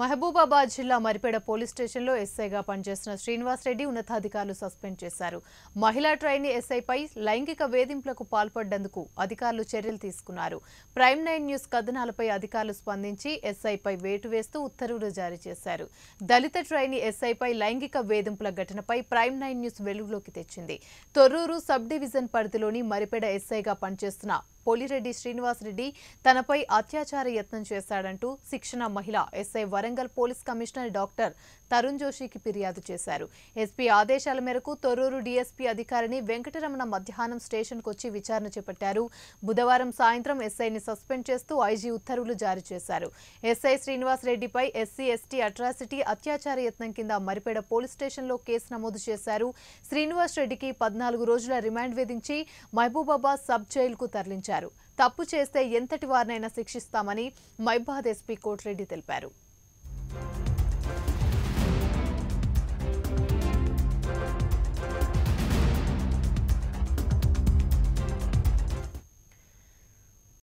మహబూబాబాద్ జిల్లా మరిపేడ పోలీస్ స్టేషన్లో ఎస్ఐగా పనిచేసిన శ్రీనివాసరెడ్డి ఉన్నతాధికారులు సస్పెండ్ చేశారు మహిళా ట్రైనీ ఎస్ఐపై లైంగిక వేధింపులకు పాల్పడ్డందుకు అధికారులు చర్యలు తీసుకున్నారు ప్రైమ్ నైన్ న్యూస్ కథనాలపై అధికారులు స్పందించి ఎస్ఐపై వేటు వేస్తూ ఉత్తర్వులు జారీ చేశారు దళిత ట్రైనీ ఎస్ఐపై లైంగిక వేధింపుల ఘటనపై ప్రైమ్ నైన్ న్యూస్ వెలుగులోకి తెచ్చింది తొర్రూరు సబ్ డివిజన్ పరిధిలోని మరిపేడ ఎస్ఐగా పనిచేస్తున్న పోలిరెడ్డి శ్రీనివాసరెడ్డి తనపై అత్యాచార యత్నం చేశాడంటూ శిక్షణ మహిళ SI Warangal police commissioner doctor Tarun జోషికి ఫిర్యాదు చేశారు ఎస్పీ ఆదేశాల మేరకు తొర్రూరు డీఎస్పీ అధికారిని వెంకటరమణ మధ్యాహ్నం స్టేషన్కు వచ్చి విచారణ చేపట్టారు బుధవారం సాయంత్రం ఎస్ఐని సస్పెండ్ చేస్తూ ఐజీ ఉత్తర్వులు జారీ చేశారు ఎస్ఐ శ్రీనివాసరెడ్డిపై ఎస్సీ ఎస్టీ అట్రాసిటీ అత్యాచార యత్నం కింద మరిపేడ పోలీస్ స్టేషన్లో కేసు నమోదు చేశారు శ్రీనివాసరెడ్డికి పద్నాలుగు రోజుల రిమాండ్ విధించి మహబూబాబాద్ సబ్ జైలుకు తరలించారు తప్పు చేస్తే ఎంతటి వారినైనా శిక్షిస్తామని మైబాద్ ఎస్పీ కోటిరెడ్డి తెలిపారు